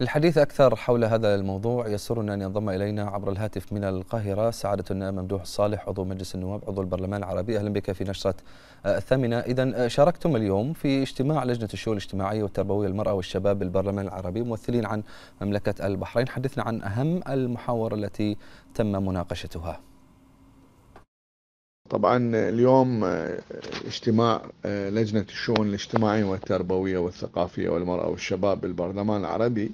للحديث أكثر حول هذا الموضوع يسرنا أن ينضم إلينا عبر الهاتف من القاهرة سعادة النائب ممدوح الصالح عضو مجلس النواب عضو البرلمان العربي أهلا بك في نشرة آه، الثامنة إذا آه، شاركتم اليوم في اجتماع لجنة الشؤون الاجتماعية والتربوية للمرأة والشباب بالبرلمان العربي ممثلين عن مملكة البحرين حدثنا عن أهم المحاور التي تم مناقشتها طبعا اليوم آه، اجتماع آه، لجنة الشؤون الاجتماعية والتربوية والثقافية والمرأة والشباب بالبرلمان العربي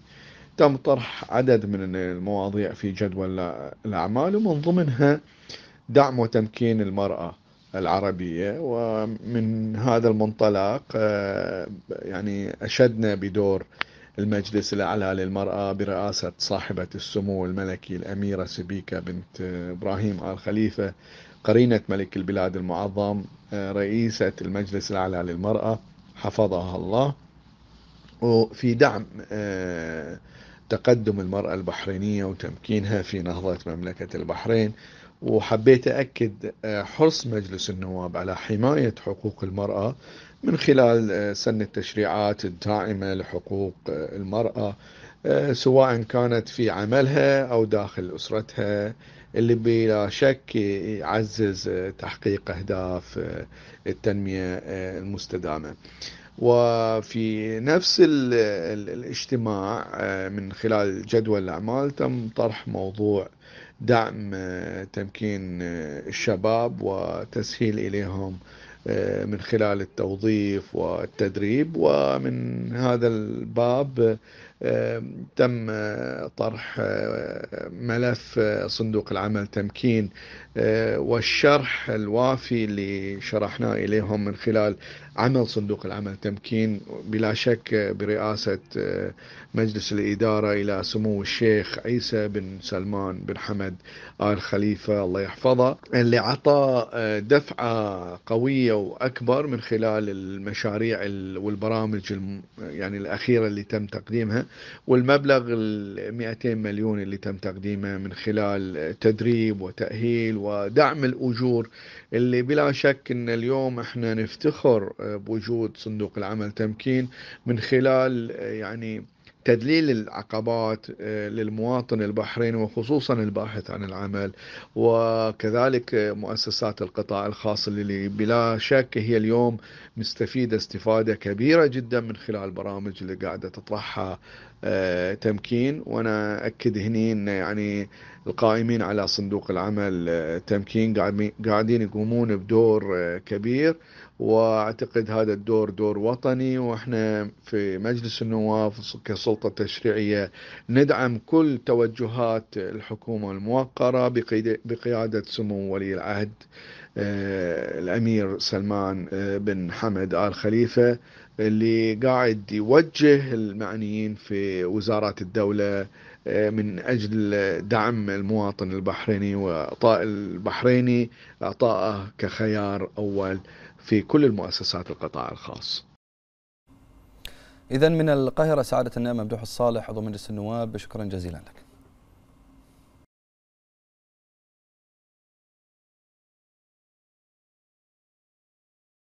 تم طرح عدد من المواضيع في جدول الأعمال ومن ضمنها دعم وتمكين المرأة العربية ومن هذا المنطلق آه، يعني أشدنا بدور المجلس الأعلى للمرأة برئاسة صاحبة السمو الملكي الأميرة سبيكة بنت إبراهيم آل خليفة قرينة ملك البلاد المعظم آه، رئيسة المجلس الأعلى للمرأة حفظها الله وفي دعم آه، تقدم المرأة البحرينية وتمكينها في نهضة مملكة البحرين وحبيت أكد آه، حرص مجلس النواب على حماية حقوق المرأة من خلال آه، سن التشريعات الداعمة لحقوق آه، المرأة آه، سواء كانت في عملها أو داخل أسرتها اللي بلا شك يعزز تحقيق أهداف آه، التنمية آه، المستدامة وفي نفس الاجتماع من خلال جدول الأعمال تم طرح موضوع دعم تمكين الشباب وتسهيل إليهم من خلال التوظيف والتدريب ومن هذا الباب تم آه، طرح آه، ملف آه، صندوق العمل تمكين والشرح الوافي اللي شرحناه إليهم من خلال عمل صندوق العمل تمكين بلا شك برئاسة مجلس الإدارة إلى سمو الشيخ عيسى بن سلمان بن حمد آل خليفة الله يحفظه اللي عطى دفعة قوية وأكبر من خلال المشاريع والبرامج يعني الأخيرة اللي تم تقديمها والمبلغ ال 200 مليون اللي تم تقديمه من خلال تدريب وتأهيل ودعم الأجور اللي بلا شك أن اليوم احنا نفتخر بوجود صندوق العمل تمكين من خلال يعني تدليل العقبات آه، للمواطن البحريني وخصوصا الباحث عن العمل وكذلك آه، مؤسسات القطاع الخاص اللي بلا شك هي اليوم مستفيده استفاده كبيره جدا من خلال البرامج اللي قاعده تطرحها آه، تمكين وانا اكد هني ان يعني القائمين على صندوق العمل تمكين قاعدين يقومون بدور كبير واعتقد هذا الدور دور وطني واحنا في مجلس النواب كسلطه تشريعيه ندعم كل توجهات الحكومه الموقره بقياده سمو ولي العهد آه، الامير سلمان آه، بن حمد ال خليفه اللي قاعد يوجه المعنيين في وزارات الدوله آه، من اجل دعم المواطن البحريني واعطاء البحريني اعطاءه كخيار اول في كل المؤسسات القطاع الخاص إذا من القاهرة سعادة النائب ممدوح الصالح عضو مجلس النواب شكرا جزيلا لك